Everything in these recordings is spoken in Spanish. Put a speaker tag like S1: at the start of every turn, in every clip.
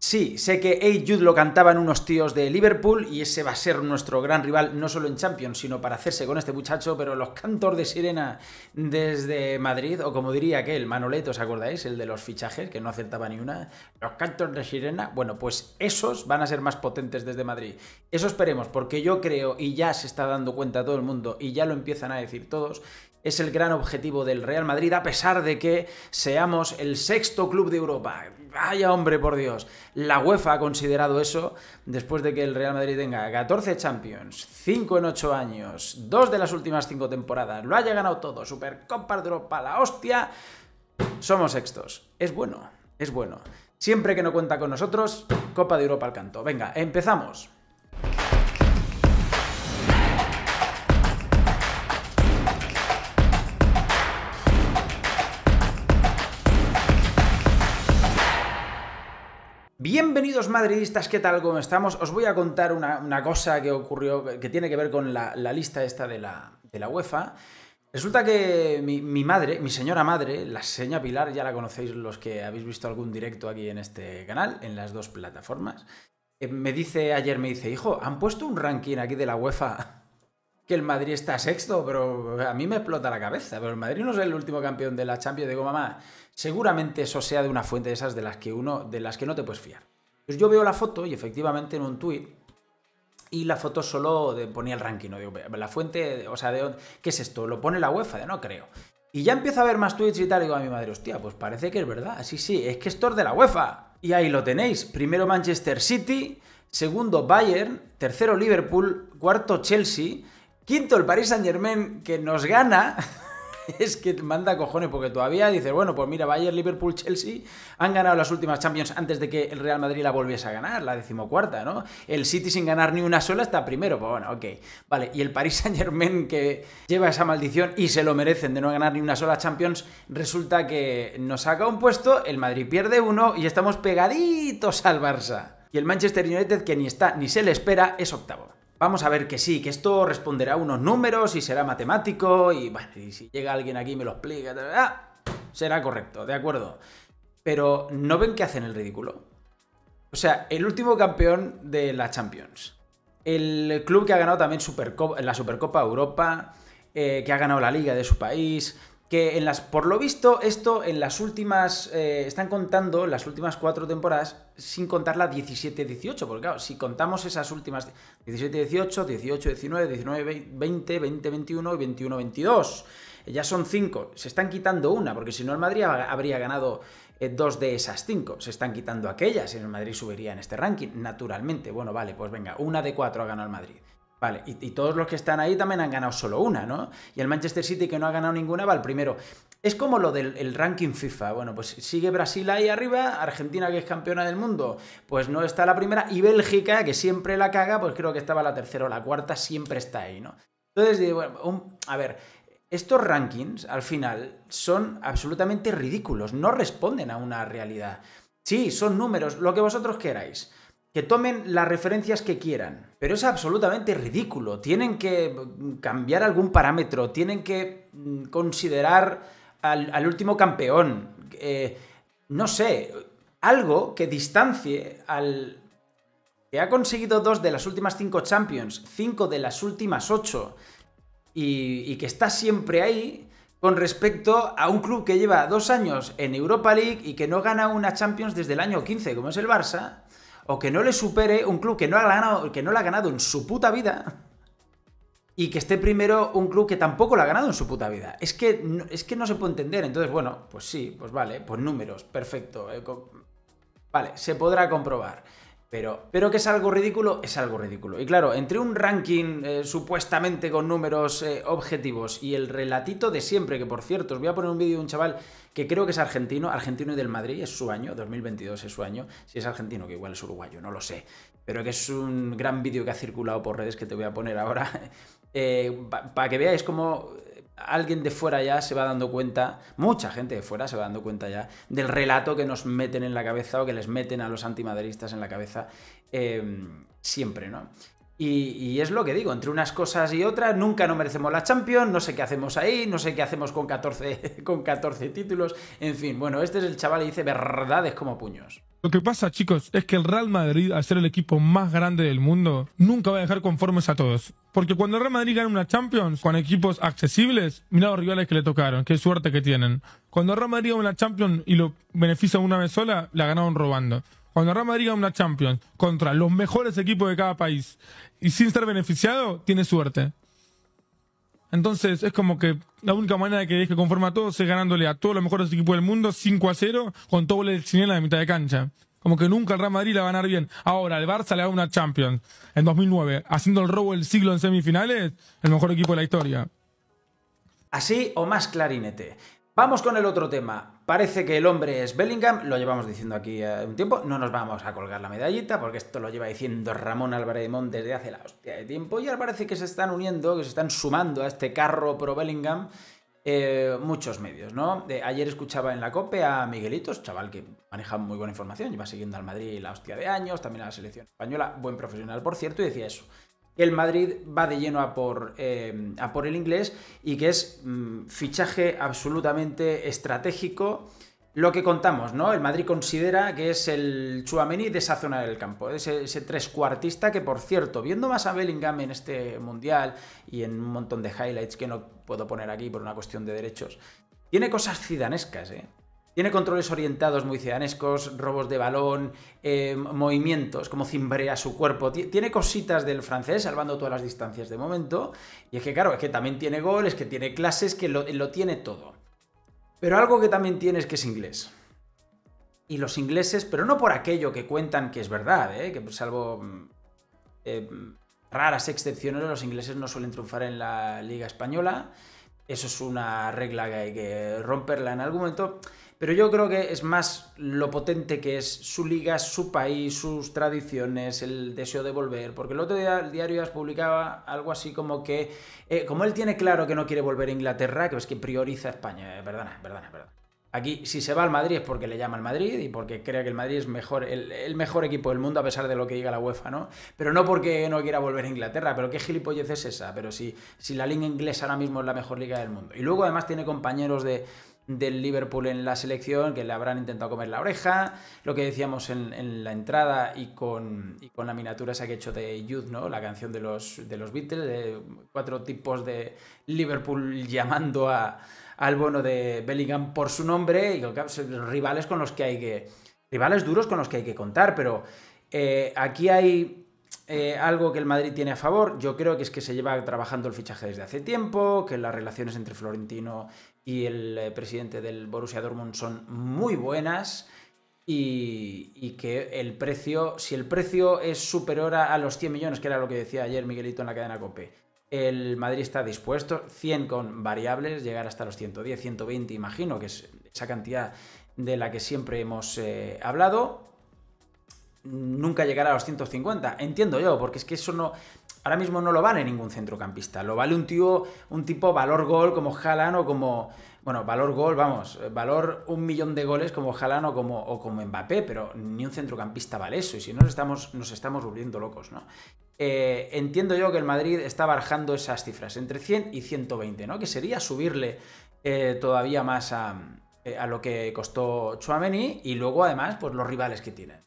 S1: Sí, sé que Hey Jude lo cantaban unos tíos de Liverpool y ese va a ser nuestro gran rival, no solo en Champions, sino para hacerse con este muchacho, pero los cantos de sirena desde Madrid, o como diría aquel, Manoleto, ¿os acordáis? El de los fichajes, que no acertaba ni una. Los cantos de sirena, bueno, pues esos van a ser más potentes desde Madrid. Eso esperemos, porque yo creo, y ya se está dando cuenta todo el mundo, y ya lo empiezan a decir todos, es el gran objetivo del Real Madrid, a pesar de que seamos el sexto club de Europa. Vaya hombre, por Dios. La UEFA ha considerado eso después de que el Real Madrid tenga 14 Champions, 5 en 8 años, 2 de las últimas 5 temporadas, lo haya ganado todo, Supercopa de Europa, la hostia. Somos sextos. Es bueno, es bueno. Siempre que no cuenta con nosotros, Copa de Europa al canto. Venga, empezamos. Bienvenidos madridistas, ¿qué tal? ¿Cómo estamos? Os voy a contar una, cosa que ocurrió, que tiene que ver con la, lista esta de la, de la UEFA. Resulta que mi, madre, mi señora madre, la señora Pilar, ya la conocéis los que habéis visto algún directo aquí en este canal, en las dos plataformas, eh, me dice ayer, me dice, hijo, han puesto un ranking aquí de la UEFA que el Madrid está sexto, pero a mí me explota la cabeza, pero el Madrid no es el último campeón de la Champions, digo, mamá, seguramente eso sea de una fuente de esas de las que uno, de las que no te puedes fiar. Pues yo veo la foto y efectivamente en un tuit y la foto solo de, ponía el ranking, ¿no? Digo, la fuente, o sea, ¿qué es esto? ¿Lo pone la UEFA? no creo. Y ya empiezo a ver más tweets y tal, y digo a mi madre, hostia, pues parece que es verdad. Sí, sí, es que esto es de la UEFA. Y ahí lo tenéis. Primero Manchester City, segundo Bayern, tercero Liverpool, cuarto Chelsea, quinto el Paris Saint Germain, que nos gana. es que manda cojones, porque todavía dices, bueno, pues mira, Bayern, Liverpool, Chelsea han ganado las últimas Champions antes de que el Real Madrid la volviese a ganar, la decimocuarta, ¿no? El City sin ganar ni una sola está primero, pues bueno, ok. Vale, y el Paris Saint Germain que lleva esa maldición y se lo merecen de no ganar ni una sola Champions, resulta que nos saca un puesto, el Madrid pierde uno y estamos pegaditos al Barça. Y el Manchester United, que ni está ni se le espera, es octavo. Vamos a ver que sí, que esto responderá a unos números y será matemático y, si llega alguien aquí y me lo explica, será correcto, de acuerdo. Pero ¿no ven qué hacen el ridículo? O sea, el último campeón de la Champions. El club que ha ganado también la Supercopa Europa, eh, que ha ganado la liga de su país, que en las, por lo visto, esto en las últimas, eh, están contando las últimas cuatro temporadas sin contar la 17-18, porque claro, si contamos esas últimas 17-18, 18-19, 19-20, 20-21 y 21-22, eh, ya son cinco, se están quitando una, porque si no el Madrid habría ganado eh, dos de esas cinco, se están quitando aquellas, en el Madrid subiría en este ranking, naturalmente, bueno, vale, pues venga, una de cuatro ha ganado el Madrid. Vale, y, todos los que están ahí también han ganado solo una, ¿no? Y el Manchester City que no ha ganado ninguna va al primero. Es como lo del ranking FIFA. Bueno, pues sigue Brasil ahí arriba, Argentina que es campeona del mundo, pues no está la primera, y Bélgica que siempre la caga, pues creo que estaba la tercera o la cuarta, siempre está ahí, ¿no? Entonces, a ver, estos rankings al final son absolutamente ridículos, no responden a una realidad. Sí, son números, lo que vosotros queráis que tomen las referencias que quieran. Pero es absolutamente ridículo. Tienen que mm, cambiar algún parámetro, tienen que mm, considerar al, último campeón. Eh, no sé, algo que distancie al que ha conseguido dos de las últimas cinco Champions, cinco de las últimas ocho, y, y que está siempre ahí con respecto a un club que lleva dos años en Europa League y que no gana una Champions desde el año 15, como es el Barça o que no le supere un club que no, ha ganado, que no lo ha ganado en su puta vida y que esté primero un club que tampoco lo ha ganado en su puta vida. Es que, es que no se puede entender. Entonces, bueno, pues sí, pues vale, pues números, perfecto. Eh, vale, se podrá comprobar. Pero, que es algo ridículo, es algo ridículo. Y claro, entre un ranking eh, supuestamente con números eh, objetivos y el relatito de siempre, que por cierto, os voy a poner un vídeo de un chaval que creo que es argentino, argentino y del Madrid, es su año, 2022 es su año, si es argentino, que igual es uruguayo, no lo sé, pero que es un gran vídeo que ha circulado por redes que te voy a poner ahora, eh, para que veáis cómo alguien de fuera ya se va dando cuenta, mucha gente de fuera se va dando cuenta ya del relato que nos meten en la cabeza o que les meten a los antimaderistas en la cabeza eh, siempre, ¿no? Y, es lo que digo, entre unas cosas y otras, nunca no merecemos la Champions, no sé qué hacemos ahí, no sé qué hacemos con 14, con 14 títulos, en fin, bueno, este es el chaval y dice verdades como puños. Lo que pasa, chicos, es que el Real Madrid, al ser el equipo más grande del mundo, nunca va a dejar conformes a todos. Porque cuando el Real Madrid gana una Champions con equipos accesibles, mira los rivales que le tocaron, qué suerte que tienen. Cuando el Real Madrid gana una Champions y lo beneficia una vez sola, la ganaron robando. Cuando Real Madrid gana una Champions contra los mejores equipos de cada país y sin ser beneficiado, tiene suerte. Entonces es como que la única manera que deje que conforma a todos es ganándole a todos los mejores equipos del mundo 5 a 0 con todo el en la mitad de cancha. Como que nunca el Real Madrid la va a ganar bien. Ahora, el Barça le da una Champions en 2009, haciendo el robo del siglo en semifinales, el mejor equipo de la historia. Así o más clarinete. Vamos con el otro tema. Parece que el hombre es Bellingham, lo llevamos diciendo aquí eh, un tiempo, no nos vamos a colgar la medallita porque esto lo lleva diciendo Ramón Álvarez Mont desde hace la hostia de tiempo y ahora parece que se están uniendo, que se están sumando a este carro pro Bellingham eh, muchos medios, ¿no? ayer escuchaba en la COPE a Miguelitos, chaval que maneja muy buena información, lleva siguiendo al Madrid la hostia de años, también a la selección española, buen profesional por cierto, y decía eso el Madrid va de lleno a por, eh, el inglés y que es mm, fichaje absolutamente estratégico lo que contamos, ¿no? El Madrid considera que es el Chuameni de esa zona del campo, ese, ese trescuartista que, por cierto, viendo más a Bellingham en este Mundial y en un montón de highlights que no puedo poner aquí por una cuestión de derechos, tiene cosas cidanescas, ¿eh? Tiene controles orientados muy ciudadanescos, robos de balón, eh, movimientos, como cimbrea su cuerpo. Tiene cositas del francés, salvando todas las distancias de momento. Y es que, claro, es que también tiene goles, que tiene clases, que lo, tiene todo. Pero algo que también tiene es que es inglés y los ingleses, pero no por aquello que cuentan que es verdad, ¿eh? que salvo mm, eh, raras excepciones, los ingleses no suelen triunfar en la Liga Española, eso es una regla que hay que romperla en algún momento. Pero yo creo que es más lo potente que es su liga, su país, sus tradiciones, el deseo de volver. Porque el otro día el diario publicaba algo así como que, eh, como él tiene claro que no quiere volver a Inglaterra, que es que prioriza a España. verdad, eh, perdona, perdona. Aquí, si se va al Madrid es porque le llama al Madrid y porque cree que el Madrid es mejor, el, mejor equipo del mundo, a pesar de lo que diga la UEFA, ¿no? Pero no porque no quiera volver a Inglaterra, pero qué gilipollez es esa. Pero si, si la liga inglesa ahora mismo es la mejor liga del mundo. Y luego, además, tiene compañeros del Liverpool en la selección que le habrán intentado comer la oreja. Lo que decíamos en, la entrada y con, con la miniatura esa que he hecho de Youth, ¿no? La canción de los, de los Beatles, de cuatro tipos de Liverpool llamando a al bono de Bellingham por su nombre y los rivales con los que hay que. Rivales duros con los que hay que contar, pero eh, aquí hay eh, algo que el Madrid tiene a favor, yo creo que es que se lleva trabajando el fichaje desde hace tiempo, que las relaciones entre Florentino y el eh, presidente del Borussia Dortmund son muy buenas y, que el precio, si el precio es superior a los 100 millones, que era lo que decía ayer Miguelito en la cadena COPE, el Madrid está dispuesto, 100 con variables, llegar hasta los 110, 120, imagino, que es esa cantidad de la que siempre hemos eh, hablado. Nunca llegará a los 150, entiendo yo, porque es que eso no, Ahora mismo no lo vale ningún centrocampista, lo vale un tío, un tipo valor gol como Haaland o como. Bueno, valor gol, vamos, eh, valor un millón de goles como jalan o como, o como Mbappé, pero ni un centrocampista vale eso, y si no nos estamos, nos estamos volviendo locos, ¿no? Eh, entiendo yo que el Madrid está barajando esas cifras, entre 100 y 120, ¿no? Que sería subirle eh, todavía más a, lo que costó Chouameni y luego además pues los rivales que tiene.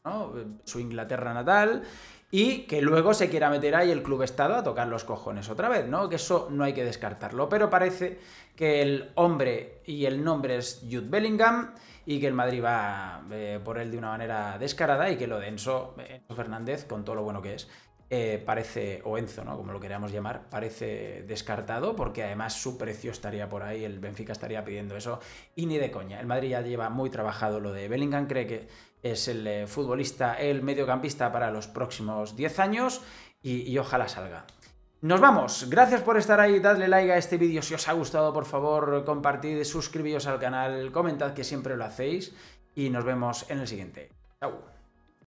S1: Su Inglaterra natal y que luego se quiera meter ahí el club Estado a tocar los cojones otra vez, ¿no? Que eso no hay que descartarlo. Pero parece que el hombre y el nombre es Jude Bellingham y que el Madrid va eh, por él de una manera descarada y que lo denso eh, Fernández, con todo lo bueno que es, eh, parece, o Enzo, ¿no? como lo queríamos llamar, parece descartado, porque además su precio estaría por ahí, el Benfica estaría pidiendo eso, y ni de coña. El Madrid ya lleva muy trabajado lo de Bellingham, cree que es el eh, futbolista, el mediocampista para los próximos 10 años, y, ojalá salga. Nos vamos, gracias por estar ahí, dadle like a este vídeo si os ha gustado, por favor, compartid, suscribíos al canal, comentad que siempre lo hacéis y nos vemos en el siguiente. Chao.